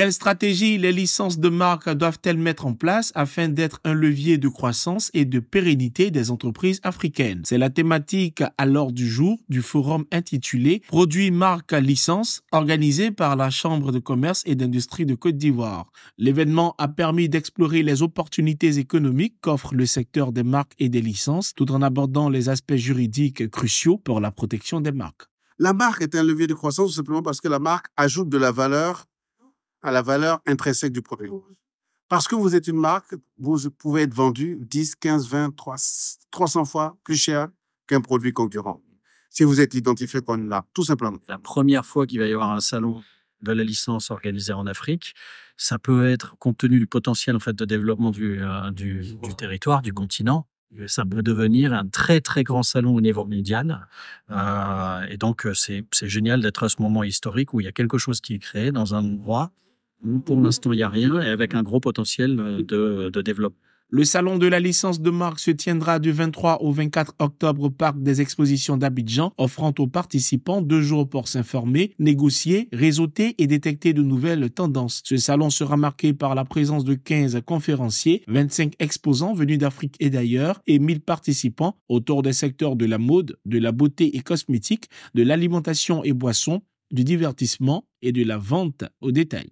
Quelle stratégie les licences de marque doivent-elles mettre en place afin d'être un levier de croissance et de pérennité des entreprises africaines C'est la thématique à l'ordre du jour du forum intitulé Produits, marques, licences, organisé par la Chambre de commerce et d'industrie de Côte d'Ivoire. L'événement a permis d'explorer les opportunités économiques qu'offre le secteur des marques et des licences tout en abordant les aspects juridiques cruciaux pour la protection des marques. La marque est un levier de croissance simplement parce que la marque ajoute de la valeur à la valeur intrinsèque du produit. Parce que vous êtes une marque, vous pouvez être vendu 10, 15, 20, 300 fois plus cher qu'un produit concurrent. Si vous êtes identifié comme là, tout simplement. La première fois qu'il va y avoir un salon de la licence organisée en Afrique, ça peut être, compte tenu du potentiel en fait, de développement euh, du, du, territoire, du continent, ça peut devenir un très très grand salon au niveau mondial. Euh, et donc euh, c'est génial d'être à ce moment historique où il y a quelque chose qui est créé dans un endroit pour mhm. l'instant, il n'y a rien, et avec un gros potentiel euh, euh, de, développement. Le salon de la licence de marque se tiendra du 23 au 24 octobre au parc des expositions d'Abidjan, offrant aux participants deux jours pour s'informer, négocier, réseauter et détecter de nouvelles tendances. Ce salon sera marqué par la présence de 15 conférenciers, 25 exposants venus d'Afrique et d'ailleurs et 1000 participants autour des secteurs de la mode, de la beauté et cosmétique, de l'alimentation et boissons, du divertissement et de la vente au détail.